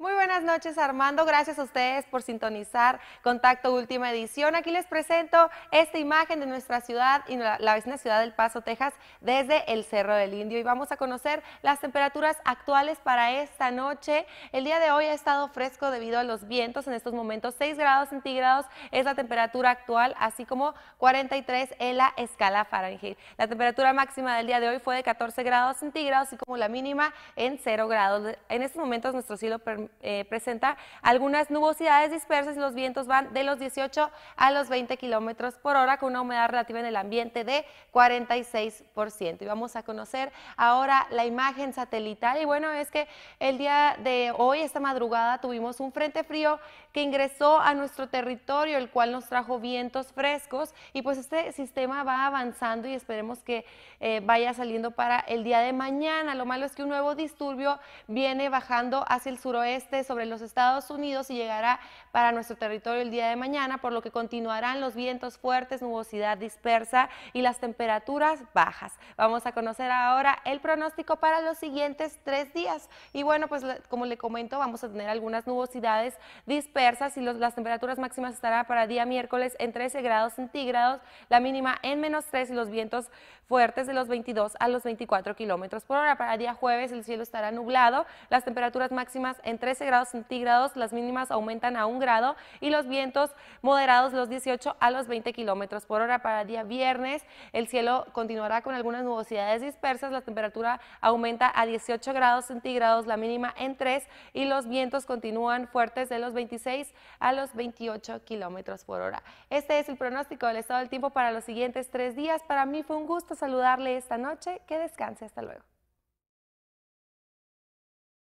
Muy buenas noches Armando, gracias a ustedes por sintonizar Contacto Última Edición. Aquí les presento esta imagen de nuestra ciudad y la, vecina ciudad del Paso, Texas, desde el Cerro del Indio y vamos a conocer las temperaturas actuales para esta noche. El día de hoy ha estado fresco debido a los vientos, en estos momentos 6 grados centígrados es la temperatura actual, así como 43 en la escala Fahrenheit. La temperatura máxima del día de hoy fue de 14 grados centígrados y como la mínima en 0 grados. En estos momentos nuestro cielo permite eh, presenta algunas nubosidades dispersas y los vientos van de los 18 a los 20 kilómetros por hora con una humedad relativa en el ambiente de 46%. Y vamos a conocer ahora la imagen satelital. Y bueno, es que el día de hoy, esta madrugada, tuvimos un frente frío que ingresó a nuestro territorio, el cual nos trajo vientos frescos. Y pues este sistema va avanzando y esperemos que eh, vaya saliendo para el día de mañana. Lo malo es que un nuevo disturbio viene bajando hacia el suroeste este sobre los Estados Unidos y llegará para nuestro territorio el día de mañana, por lo que continuarán los vientos fuertes, nubosidad dispersa y las temperaturas bajas. Vamos a conocer ahora el pronóstico para los siguientes tres días. Y bueno, pues como le comento, vamos a tener algunas nubosidades dispersas y las temperaturas máximas estará para día miércoles en 13 grados centígrados, la mínima en menos 3 y los vientos fuertes de los 22 a los 24 kilómetros por hora. Para día jueves el cielo estará nublado, las temperaturas máximas entre 13 grados centígrados, las mínimas aumentan a 1 grado y los vientos moderados los 18 a los 20 kilómetros por hora. Para día viernes el cielo continuará con algunas nubosidades dispersas, la temperatura aumenta a 18 grados centígrados, la mínima en 3 y los vientos continúan fuertes de los 26 a los 28 kilómetros por hora. Este es el pronóstico del estado del tiempo para los siguientes tres días. Para mí fue un gusto saludarle esta noche. Que descanse. Hasta luego.